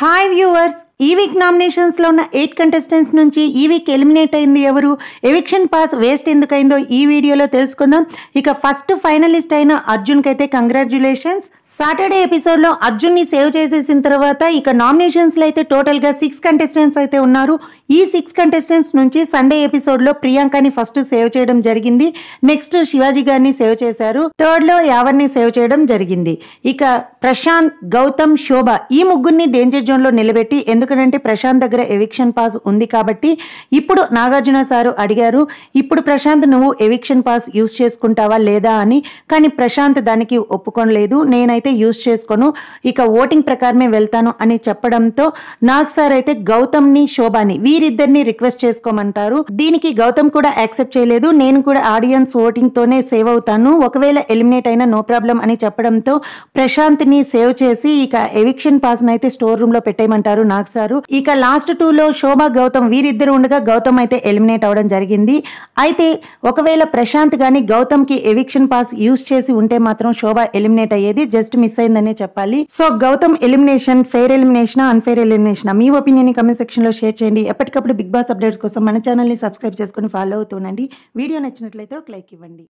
Hi viewers, ఈ week nominations లో ఉన్న ఎయిట్ కంటెస్టెంట్స్ నుంచి ఈ వీక్ ఎలిమినేట్ అయింది ఎవరు ఎవిక్షన్ పాస్ వేస్ట్ ఎందుకైందో ఈ వీడియోలో తెలుసుకుందాం ఇక ఫస్ట్ ఫైనలిస్ట్ అయిన అర్జున్ కైతే కంగ్రాచులేషన్స్ సాటర్డే ఎపిసోడ్ లో అర్జున్ ని సేవ్ చేసేసిన తర్వాత ఇక నామినేషన్స్ లో అయితే టోటల్ గా సిక్స్ కంటెస్టెంట్స్ అయితే ఉన్నారు ఈ సిక్స్ కంటెస్టెంట్స్ నుంచి సండే ఎపిసోడ్ లో ప్రియాంకని ఫస్ట్ సేవ్ చేయడం జరిగింది నెక్స్ట్ శివాజీ గారిని సేవ్ చేశారు థర్డ్ లో యావర్ని సేవ్ చేయడం జరిగింది ఇక ప్రశాంత్ గౌతమ్ శోభ ఈ ముగ్గురిని డేంజర్ జోన్ లో నిలబెట్టి ఎందుకు ఎందుకంటే ప్రశాంత్ దగ్గర ఎవిక్షన్ పాస్ ఉంది కాబట్టి ఇప్పుడు నాగార్జున సారు అడిగారు ఇప్పుడు ప్రశాంత్ నువ్వు ఎవిక్షన్ పాస్ యూజ్ చేసుకుంటావా లేదా అని కానీ ప్రశాంత్ దానికి ఒప్పుకోలేదు నేనైతే యూజ్ చేసుకోను ఇక ఓటింగ్ ప్రకారమే వెళ్తాను అని చెప్పడంతో నాగ్ సార్ అయితే గౌతమ్ని శోభాని వీరిద్దరిని రిక్వెస్ట్ చేసుకోమంటారు దీనికి గౌతమ్ కూడా యాక్సెప్ట్ చేయలేదు నేను కూడా ఆడియన్స్ ఓటింగ్ తోనే సేవ్ అవుతాను ఒకవేళ ఎలిమినేట్ అయినా నో ప్రాబ్లం అని చెప్పడంతో ప్రశాంత్ని సేవ్ చేసి ఇక ఎవిక్షన్ పాస్ అయితే స్టోర్ రూమ్లో పెట్టేయమంటారు నాగ్ సార్ చేశారు ఇక లాస్ట్ టూ లో శోభ గౌతమ్ వీరిద్దరు ఉండగా గౌతమ్ అయితే ఎలిమినేట్ అవడం జరిగింది అయితే ఒకవేళ ప్రశాంత్ కానీ గౌతమ్ కి ఎవిక్షన్ పాస్ యూజ్ చేసి ఉంటే మాత్రం శోభ ఎలిమినేట్ అయ్యేది జస్ట్ మిస్ అయిందనే చెప్పాలి so Gautam elimination fair elimination unfair elimination మీ ఒపీనియన్ కమెంట్ సెక్షన్ లో షేర్ చేయండి ఎప్పటికప్పుడు బిగ్ బాస్ అప్డేట్స్ కోసం మన ఛానల్ ని సబ్స్క్రైబ్ చేసుకుని ఫాలో అవుతుండండి వీడియో నచ్చినట్లయితే ఒక లైక్ ఇవ్వండి